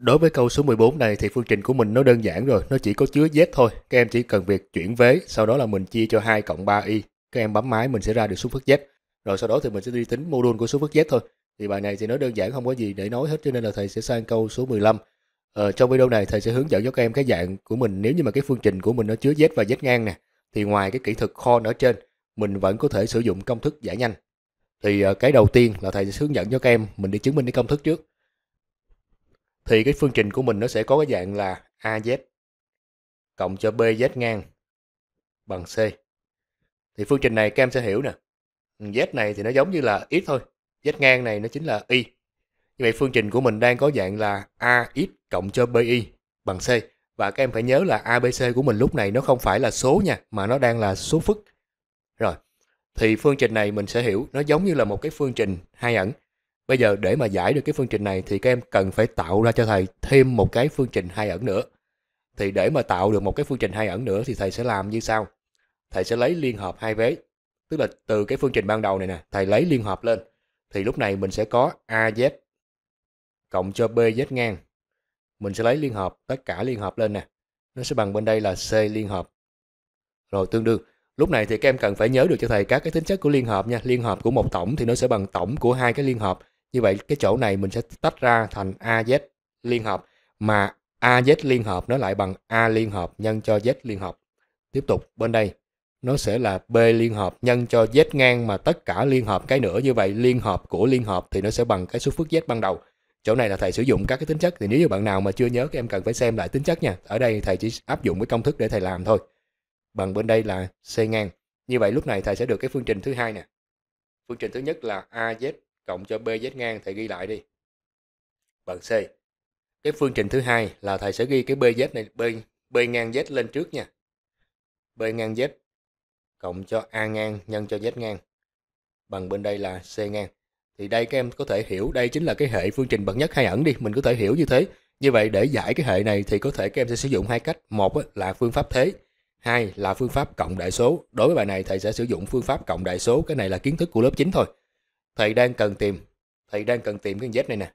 Đối với câu số 14 này thì phương trình của mình nó đơn giản rồi, nó chỉ có chứa Z thôi. Các em chỉ cần việc chuyển vế, sau đó là mình chia cho 2 cộng 3y. Các em bấm máy mình sẽ ra được số phức Z. Rồi sau đó thì mình sẽ đi tính mô của số phức Z thôi. Thì bài này thì nó đơn giản không có gì để nói hết cho nên là thầy sẽ sang câu số 15. Ờ, trong video này thầy sẽ hướng dẫn cho các em cái dạng của mình nếu như mà cái phương trình của mình nó chứa Z và Z ngang nè. Thì ngoài cái kỹ thuật kho ở trên, mình vẫn có thể sử dụng công thức giải nhanh. Thì ờ, cái đầu tiên là thầy sẽ hướng dẫn cho các em mình đi chứng minh cái công thức trước thì cái phương trình của mình nó sẽ có cái dạng là AZ cộng cho BZ ngang bằng C. Thì phương trình này các em sẽ hiểu nè. Z này thì nó giống như là x thôi. Z ngang này nó chính là y. Như vậy phương trình của mình đang có dạng là AX cộng cho BY bằng C. Và các em phải nhớ là ABC của mình lúc này nó không phải là số nha, mà nó đang là số phức. Rồi, thì phương trình này mình sẽ hiểu nó giống như là một cái phương trình hai ẩn. Bây giờ để mà giải được cái phương trình này thì các em cần phải tạo ra cho thầy thêm một cái phương trình hai ẩn nữa. Thì để mà tạo được một cái phương trình hai ẩn nữa thì thầy sẽ làm như sau. Thầy sẽ lấy liên hợp hai vế. Tức là từ cái phương trình ban đầu này nè, thầy lấy liên hợp lên. Thì lúc này mình sẽ có AZ cộng cho BZ ngang. Mình sẽ lấy liên hợp, tất cả liên hợp lên nè. Nó sẽ bằng bên đây là C liên hợp. Rồi tương đương. Lúc này thì các em cần phải nhớ được cho thầy các cái tính chất của liên hợp nha. Liên hợp của một tổng thì nó sẽ bằng tổng của hai cái liên hợp như vậy cái chỗ này mình sẽ tách ra thành AZ liên hợp mà AZ liên hợp nó lại bằng A liên hợp nhân cho Z liên hợp tiếp tục bên đây nó sẽ là B liên hợp nhân cho Z ngang mà tất cả liên hợp cái nữa như vậy liên hợp của liên hợp thì nó sẽ bằng cái số phức Z ban đầu chỗ này là thầy sử dụng các cái tính chất thì nếu như bạn nào mà chưa nhớ các em cần phải xem lại tính chất nha ở đây thầy chỉ áp dụng cái công thức để thầy làm thôi bằng bên đây là C ngang như vậy lúc này thầy sẽ được cái phương trình thứ hai nè phương trình thứ nhất là AZ cộng cho BZ ngang thầy ghi lại đi. Bằng C. Cái phương trình thứ hai là thầy sẽ ghi cái BZ này, B, B ngang Z lên trước nha. B ngang Z cộng cho A ngang nhân cho Z ngang. Bằng bên đây là C ngang. Thì đây các em có thể hiểu đây chính là cái hệ phương trình bậc nhất hay ẩn đi. Mình có thể hiểu như thế. Như vậy để giải cái hệ này thì có thể các em sẽ sử dụng hai cách. Một là phương pháp thế, hai là phương pháp cộng đại số. Đối với bài này thầy sẽ sử dụng phương pháp cộng đại số, cái này là kiến thức của lớp 9 thôi thầy đang cần tìm thầy đang cần tìm cái vết này nè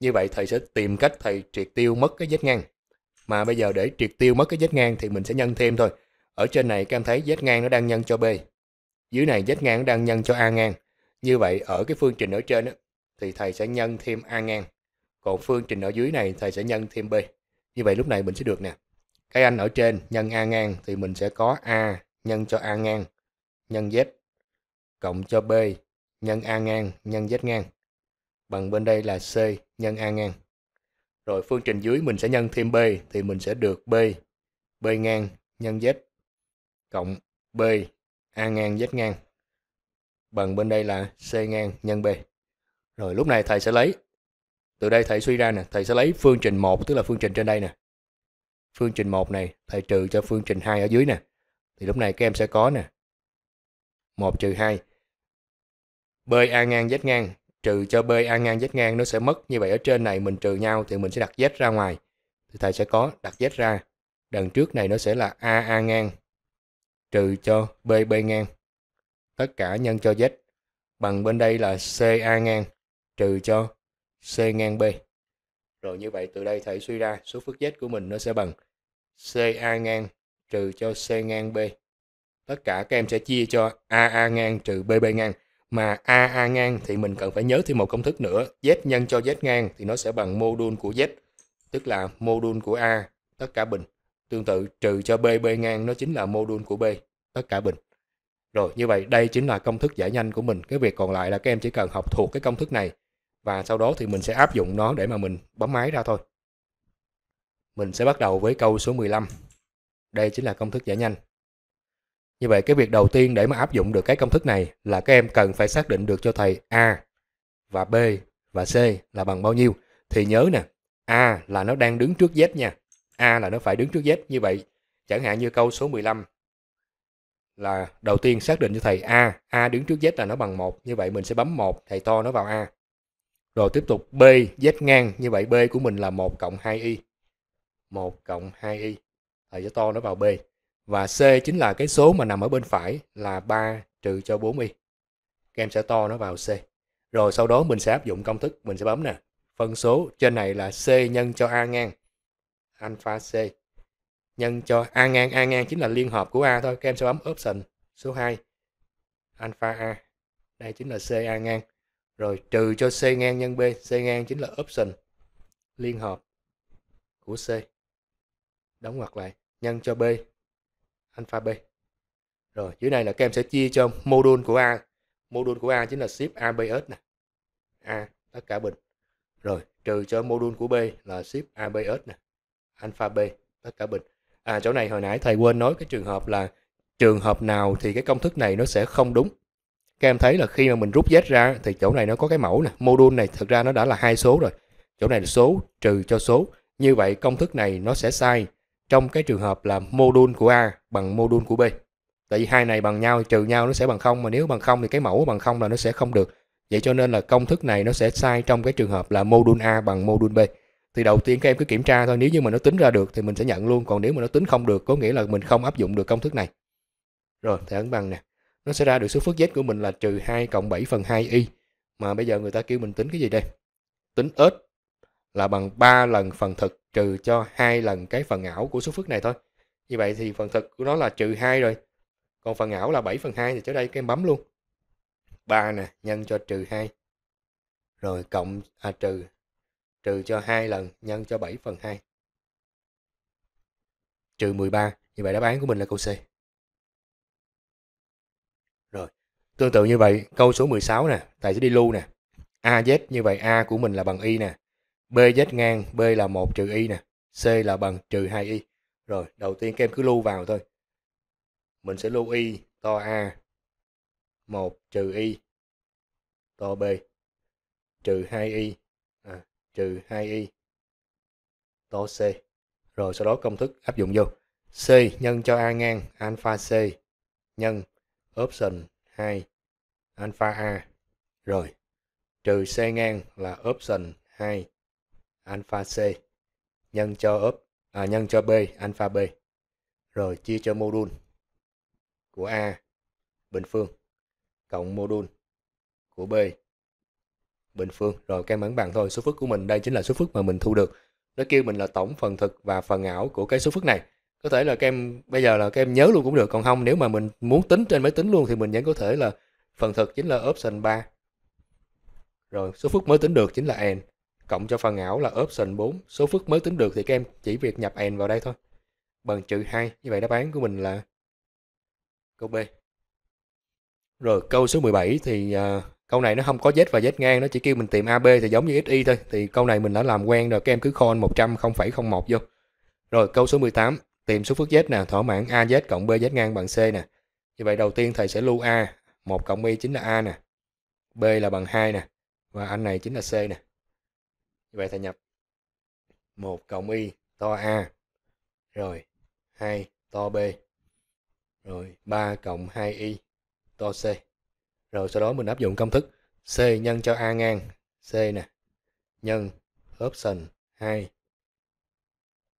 như vậy thầy sẽ tìm cách thầy triệt tiêu mất cái vết ngang mà bây giờ để triệt tiêu mất cái vết ngang thì mình sẽ nhân thêm thôi ở trên này các em thấy vết ngang nó đang nhân cho b dưới này vết ngang nó đang nhân cho a ngang như vậy ở cái phương trình ở trên đó, thì thầy sẽ nhân thêm a ngang còn phương trình ở dưới này thầy sẽ nhân thêm b như vậy lúc này mình sẽ được nè cái anh ở trên nhân a ngang thì mình sẽ có a nhân cho a ngang nhân z cộng cho b nhân A ngang nhân Z ngang bằng bên đây là C nhân A ngang. Rồi phương trình dưới mình sẽ nhân thêm B thì mình sẽ được B B ngang nhân Z cộng B A ngang Z ngang bằng bên đây là C ngang nhân B. Rồi lúc này thầy sẽ lấy từ đây thầy suy ra nè, thầy sẽ lấy phương trình 1 tức là phương trình trên đây nè. Phương trình 1 này thầy trừ cho phương trình 2 ở dưới nè. Thì lúc này các em sẽ có nè. 1 2 bơi a ngang z ngang trừ cho bơi a ngang z ngang nó sẽ mất như vậy ở trên này mình trừ nhau thì mình sẽ đặt z ra ngoài thì thầy sẽ có đặt z ra đằng trước này nó sẽ là a a ngang trừ cho b b ngang tất cả nhân cho z bằng bên đây là c a ngang trừ cho c ngang b rồi như vậy từ đây thầy suy ra số phức z của mình nó sẽ bằng c a ngang trừ cho c ngang b tất cả các em sẽ chia cho a a ngang trừ b b ngang mà a a ngang thì mình cần phải nhớ thêm một công thức nữa z nhân cho z ngang thì nó sẽ bằng module của z tức là module của a tất cả bình tương tự trừ cho b b ngang nó chính là module của b tất cả bình rồi như vậy đây chính là công thức giải nhanh của mình cái việc còn lại là các em chỉ cần học thuộc cái công thức này và sau đó thì mình sẽ áp dụng nó để mà mình bấm máy ra thôi mình sẽ bắt đầu với câu số 15 đây chính là công thức giải nhanh như vậy cái việc đầu tiên để mà áp dụng được cái công thức này là các em cần phải xác định được cho thầy A và B và C là bằng bao nhiêu. Thì nhớ nè, A là nó đang đứng trước Z nha. A là nó phải đứng trước Z. Như vậy chẳng hạn như câu số 15 là đầu tiên xác định cho thầy A. A đứng trước Z là nó bằng 1. Như vậy mình sẽ bấm 1, thầy to nó vào A. Rồi tiếp tục B, Z ngang. Như vậy B của mình là 1 cộng 2Y. 1 cộng 2Y. Thầy sẽ to nó vào B. Và C chính là cái số mà nằm ở bên phải là 3 trừ cho 4y. Các em sẽ to nó vào C. Rồi sau đó mình sẽ áp dụng công thức, mình sẽ bấm nè. Phân số trên này là C nhân cho A ngang. Alpha C nhân cho A ngang, A ngang chính là liên hợp của A thôi. Các em sẽ bấm option số 2. Alpha A. Đây chính là C A ngang. Rồi trừ cho C ngang nhân B. C ngang chính là option liên hợp của C. Đóng ngoặc lại. Nhân cho B alpha b rồi dưới này là các em sẽ chia cho module của a module của a chính là ship abs nè a tất cả bình rồi trừ cho module của b là ship abs nè alpha b tất cả bình à chỗ này hồi nãy thầy quên nói cái trường hợp là trường hợp nào thì cái công thức này nó sẽ không đúng các em thấy là khi mà mình rút z ra thì chỗ này nó có cái mẫu nè module này thực ra nó đã là hai số rồi chỗ này là số trừ cho số như vậy công thức này nó sẽ sai trong cái trường hợp là module của A bằng module của B. Tại vì hai này bằng nhau trừ nhau nó sẽ bằng không mà nếu bằng không thì cái mẫu bằng không là nó sẽ không được. Vậy cho nên là công thức này nó sẽ sai trong cái trường hợp là module A bằng module B. Thì đầu tiên các em cứ kiểm tra thôi, nếu như mà nó tính ra được thì mình sẽ nhận luôn, còn nếu mà nó tính không được có nghĩa là mình không áp dụng được công thức này. Rồi, thầy ấn bằng nè. Nó sẽ ra được số phước z của mình là trừ 2 cộng 7 phần 2y. Mà bây giờ người ta kêu mình tính cái gì đây? Tính ếch là bằng 3 lần phần thực trừ cho hai lần cái phần ảo của số phức này thôi. Như vậy thì phần thực của nó là trừ 2 rồi. Còn phần ảo là 7 phần 2 thì chỗ đây các em bấm luôn. 3 nè, nhân cho trừ 2. Rồi cộng, à trừ, trừ cho hai lần, nhân cho 7 phần 2. Trừ 13. Như vậy đáp án của mình là câu C. Rồi, tương tự như vậy, câu số 16 nè, thầy sẽ đi lưu nè. AZ như vậy A của mình là bằng Y nè B vết ngang, B là 1 trừ y nè, C là bằng trừ 2y. Rồi, đầu tiên các em cứ lưu vào thôi. Mình sẽ lưu y to A 1 trừ y to B trừ 2y à, trừ 2y to C. Rồi sau đó công thức áp dụng vô. C nhân cho A ngang alpha C nhân option 2 alpha A. Rồi trừ C ngang là option 2 alpha C nhân cho up à, nhân cho B alpha B rồi chia cho module của A bình phương cộng module của B bình phương rồi căn bản bằng thôi số phức của mình đây chính là số phức mà mình thu được nó kêu mình là tổng phần thực và phần ảo của cái số phức này có thể là các em bây giờ là các em nhớ luôn cũng được còn không nếu mà mình muốn tính trên máy tính luôn thì mình vẫn có thể là phần thực chính là option 3 rồi số phức mới tính được chính là n cộng cho phần ảo là option 4, số phức mới tính được thì các em chỉ việc nhập n vào đây thôi. Bằng trừ 2, như vậy đáp án của mình là câu B. Rồi câu số 17 thì uh, câu này nó không có z và z ngang, nó chỉ kêu mình tìm AB thì giống như XY thôi. Thì câu này mình đã làm quen rồi, các em cứ call 100 0,01 vô. Rồi câu số 18, tìm số phức z nè, thỏa mãn AZ cộng BZ ngang bằng C nè. Như vậy đầu tiên thầy sẽ lưu A, 1 cộng b chính là A nè, B là bằng 2 nè, và anh này chính là C nè như vậy thầy nhập 1 cộng y to a rồi 2 to b rồi 3 cộng 2y to c rồi sau đó mình áp dụng công thức c nhân cho a ngang c nè nhân option 2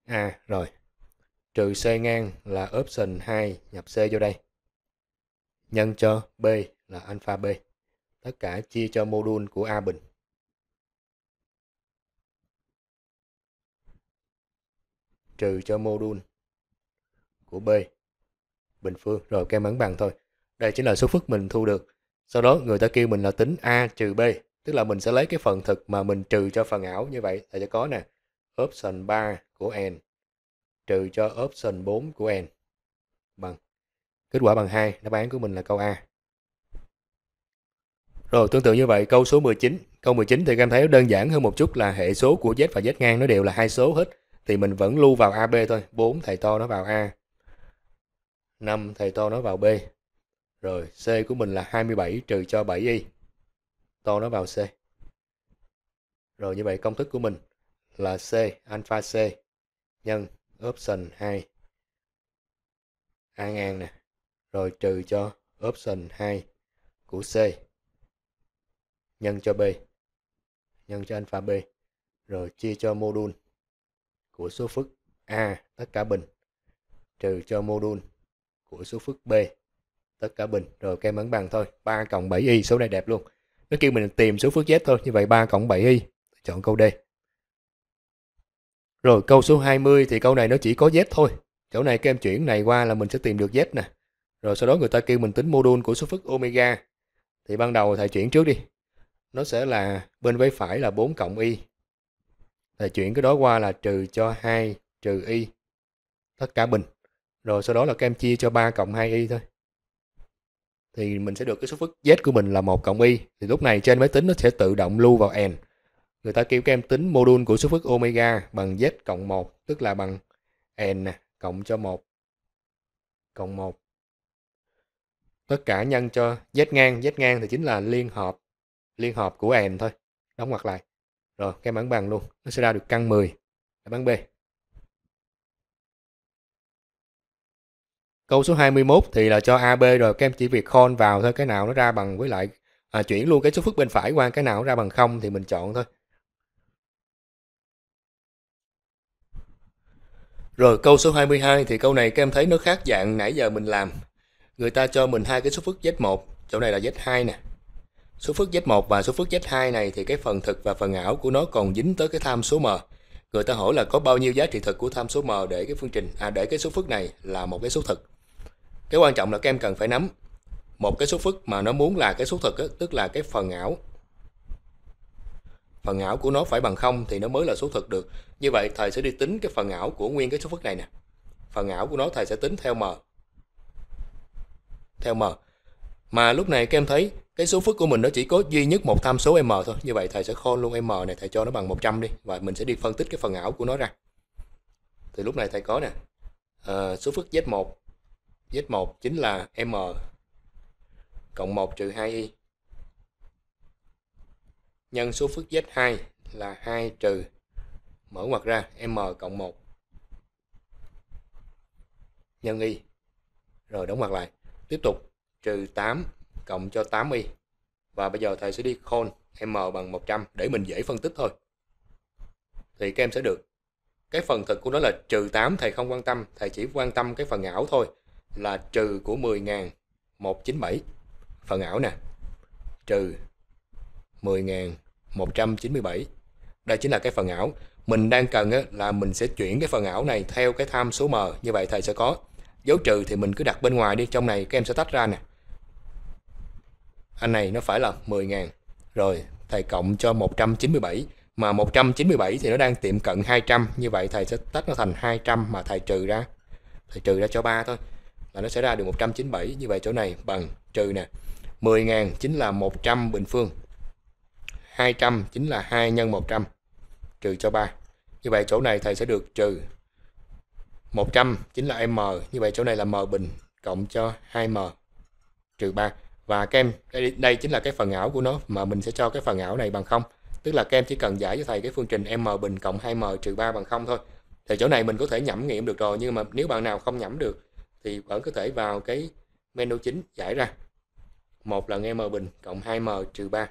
a rồi trừ c ngang là option 2 nhập c vô đây nhân cho b là alpha b tất cả chia cho module của a bình trừ cho module của B bình phương rồi kem em bằng thôi đây chính là số phức mình thu được sau đó người ta kêu mình là tính A trừ B tức là mình sẽ lấy cái phần thực mà mình trừ cho phần ảo như vậy là sẽ có nè option 3 của n trừ cho option 4 của n bằng kết quả bằng 2 đáp án của mình là câu A rồi tương tự như vậy câu số 19 câu 19 thì các em thấy đơn giản hơn một chút là hệ số của z và z ngang nó đều là hai số hết thì mình vẫn lưu vào AB thôi 4 thầy to nó vào A 5 thầy to nó vào B rồi C của mình là 27 trừ cho 7Y to nó vào C rồi như vậy công thức của mình là C alpha C nhân option 2 A ngang nè rồi trừ cho option 2 của C nhân cho B nhân cho alpha B rồi chia cho module của số phức A tất cả bình trừ cho module của số phức B tất cả bình rồi kem ấn bằng thôi 3 cộng 7y số này đẹp luôn nó kêu mình tìm số phức z thôi như vậy 3 cộng 7y chọn câu D rồi câu số 20 thì câu này nó chỉ có z thôi chỗ này các em chuyển này qua là mình sẽ tìm được z nè rồi sau đó người ta kêu mình tính module của số phức omega thì ban đầu thầy chuyển trước đi nó sẽ là bên với phải là 4 cộng y là chuyển cái đó qua là trừ cho 2 trừ y tất cả bình rồi sau đó là các em chia cho 3 cộng 2y thôi thì mình sẽ được cái số phức z của mình là 1 cộng y thì lúc này trên máy tính nó sẽ tự động lưu vào n người ta kêu các em tính module của số phức omega bằng z cộng 1 tức là bằng n cộng cho 1 cộng 1 tất cả nhân cho z ngang z ngang thì chính là liên hợp liên hợp của n thôi đóng ngoặc lại rồi cái mảng bằng luôn nó sẽ ra được căn 10 là bán B câu số 21 thì là cho AB rồi các em chỉ việc con vào thôi cái nào nó ra bằng với lại à, chuyển luôn cái số phức bên phải qua cái nào nó ra bằng không thì mình chọn thôi Rồi câu số 22 thì câu này các em thấy nó khác dạng nãy giờ mình làm. Người ta cho mình hai cái số phức Z1, chỗ này là Z2 nè. Số phức Z1 và số phức Z2 này thì cái phần thực và phần ảo của nó còn dính tới cái tham số M. Người ta hỏi là có bao nhiêu giá trị thực của tham số M để cái phương trình à để cái số phức này là một cái số thực. Cái quan trọng là các em cần phải nắm một cái số phức mà nó muốn là cái số thực á, tức là cái phần ảo phần ảo của nó phải bằng không thì nó mới là số thực được như vậy thầy sẽ đi tính cái phần ảo của nguyên cái số phức này nè phần ảo của nó thầy sẽ tính theo m theo m mà lúc này các em thấy cái số phức của mình nó chỉ có duy nhất một tham số m thôi như vậy thầy sẽ khôn luôn m này thầy cho nó bằng 100 đi và mình sẽ đi phân tích cái phần ảo của nó ra thì lúc này thầy có nè à, số phức z1 z1 chính là m cộng 1 trừ 2y nhân số phức z2 là 2 trừ mở ngoặc ra m cộng 1 nhân y rồi đóng ngoặc lại tiếp tục trừ 8 cộng cho 8y. Và bây giờ thầy sẽ đi call m bằng 100 để mình dễ phân tích thôi. Thì các em sẽ được cái phần thực của nó là trừ 8 thầy không quan tâm, thầy chỉ quan tâm cái phần ảo thôi là trừ của 10.197 phần ảo nè. Trừ 10.197. Đây chính là cái phần ảo. Mình đang cần là mình sẽ chuyển cái phần ảo này theo cái tham số m. Như vậy thầy sẽ có dấu trừ thì mình cứ đặt bên ngoài đi, trong này các em sẽ tách ra nè anh này nó phải là 10.000 rồi thầy cộng cho 197 mà 197 thì nó đang tiệm cận 200 như vậy thầy sẽ tách nó thành 200 mà thầy trừ ra thầy trừ ra cho 3 thôi là nó sẽ ra được 197 như vậy chỗ này bằng trừ nè 10.000 chính là 100 bình phương 200 chính là 2 nhân 100 trừ cho 3 như vậy chỗ này thầy sẽ được trừ 100 chính là m như vậy chỗ này là m bình cộng cho 2m trừ 3 và các em đây, đây chính là cái phần ảo của nó mà mình sẽ cho cái phần ảo này bằng không tức là các em chỉ cần giải cho thầy cái phương trình m bình cộng 2m trừ 3 bằng không thôi thì chỗ này mình có thể nhẩm nghiệm được rồi nhưng mà nếu bạn nào không nhẩm được thì vẫn có thể vào cái menu chính giải ra một lần m bình cộng 2m trừ 3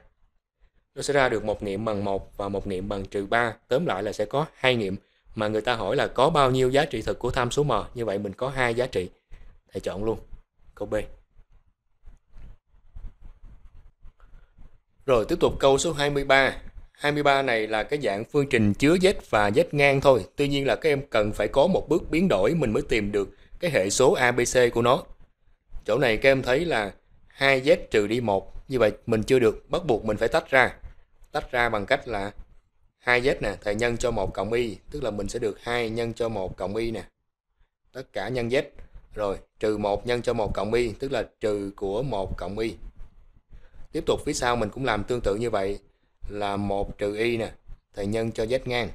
nó sẽ ra được một nghiệm bằng 1 và một nghiệm bằng trừ 3 tóm lại là sẽ có hai nghiệm mà người ta hỏi là có bao nhiêu giá trị thực của tham số m như vậy mình có hai giá trị thầy chọn luôn câu B Rồi tiếp tục câu số 23. 23 này là cái dạng phương trình chứa z và z ngang thôi. Tuy nhiên là các em cần phải có một bước biến đổi mình mới tìm được cái hệ số ABC của nó. Chỗ này các em thấy là 2z trừ đi 1. Như vậy mình chưa được, bắt buộc mình phải tách ra. Tách ra bằng cách là 2z nè, thầy nhân cho 1 cộng y, tức là mình sẽ được 2 nhân cho 1 cộng y nè. Tất cả nhân z. Rồi, trừ 1 nhân cho 1 cộng y, tức là trừ của 1 cộng y tiếp tục phía sau mình cũng làm tương tự như vậy là một trừ y nè thì nhân cho z ngang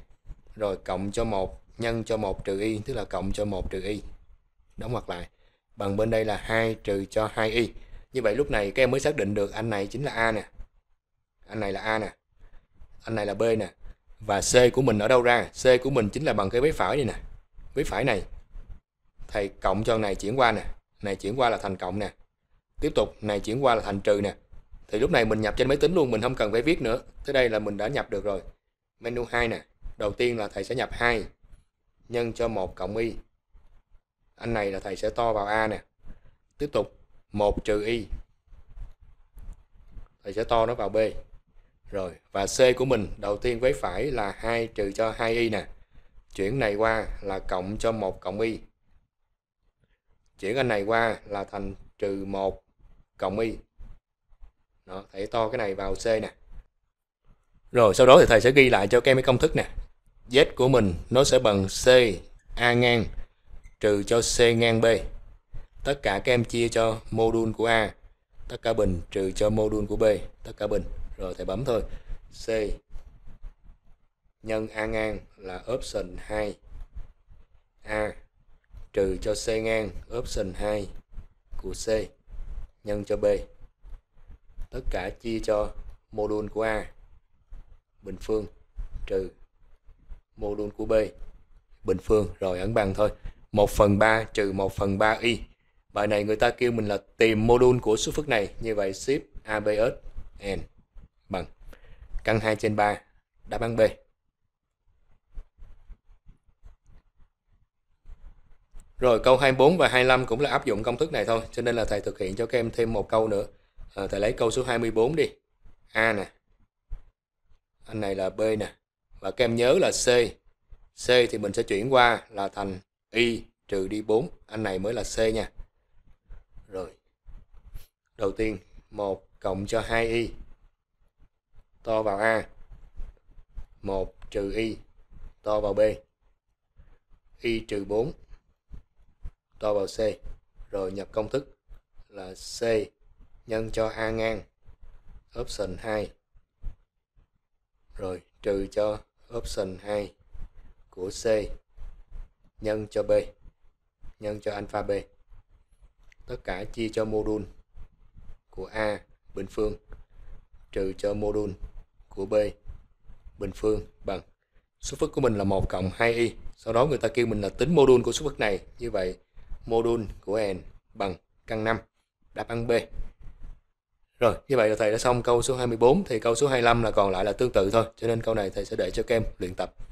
rồi cộng cho một nhân cho một trừ y tức là cộng cho một trừ y đóng ngoặc lại bằng bên đây là 2 trừ cho 2y như vậy lúc này các em mới xác định được anh này chính là a nè anh này là a nè anh này là b nè và c của mình ở đâu ra c của mình chính là bằng cái vế phải này nè vế phải này thầy cộng cho này chuyển qua nè này chuyển qua là thành cộng nè tiếp tục này chuyển qua là thành trừ nè thì lúc này mình nhập trên máy tính luôn mình không cần phải viết nữa tới đây là mình đã nhập được rồi menu 2 nè đầu tiên là thầy sẽ nhập 2 nhân cho 1 cộng y anh này là thầy sẽ to vào a nè tiếp tục 1 trừ y thầy sẽ to nó vào b rồi và c của mình đầu tiên với phải là 2 trừ cho 2y nè chuyển này qua là cộng cho 1 cộng y chuyển anh này qua là thành trừ 1 cộng y đó, thầy to cái này vào C nè rồi sau đó thì thầy sẽ ghi lại cho các em cái công thức nè Z của mình nó sẽ bằng C A ngang trừ cho C ngang B tất cả các em chia cho module của A tất cả bình trừ cho module của B tất cả bình rồi thầy bấm thôi C nhân A ngang là option 2 A trừ cho C ngang option 2 của C nhân cho B tất cả chia cho module của A bình phương trừ module của B bình phương rồi ấn bằng thôi 1 phần 3 trừ 1 phần 3 y bài này người ta kêu mình là tìm module của số phức này như vậy ship ABS n bằng căn 2 trên 3 đáp án B Rồi câu 24 và 25 cũng là áp dụng công thức này thôi, cho nên là thầy thực hiện cho các em thêm một câu nữa à, ờ, thầy lấy câu số 24 đi A nè anh này là B nè và các em nhớ là C C thì mình sẽ chuyển qua là thành Y trừ đi 4 anh này mới là C nha rồi đầu tiên 1 cộng cho 2Y to vào A 1 trừ Y to vào B Y trừ 4 to vào C rồi nhập công thức là C nhân cho A ngang option 2 rồi trừ cho option 2 của C nhân cho B nhân cho alpha B tất cả chia cho module của A bình phương trừ cho module của B bình phương bằng số phức của mình là 1 cộng 2y sau đó người ta kêu mình là tính module của số phức này như vậy module của n bằng căn 5 đáp án B rồi, như vậy là thầy đã xong câu số 24 thì câu số 25 là còn lại là tương tự thôi. Cho nên câu này thầy sẽ để cho các em luyện tập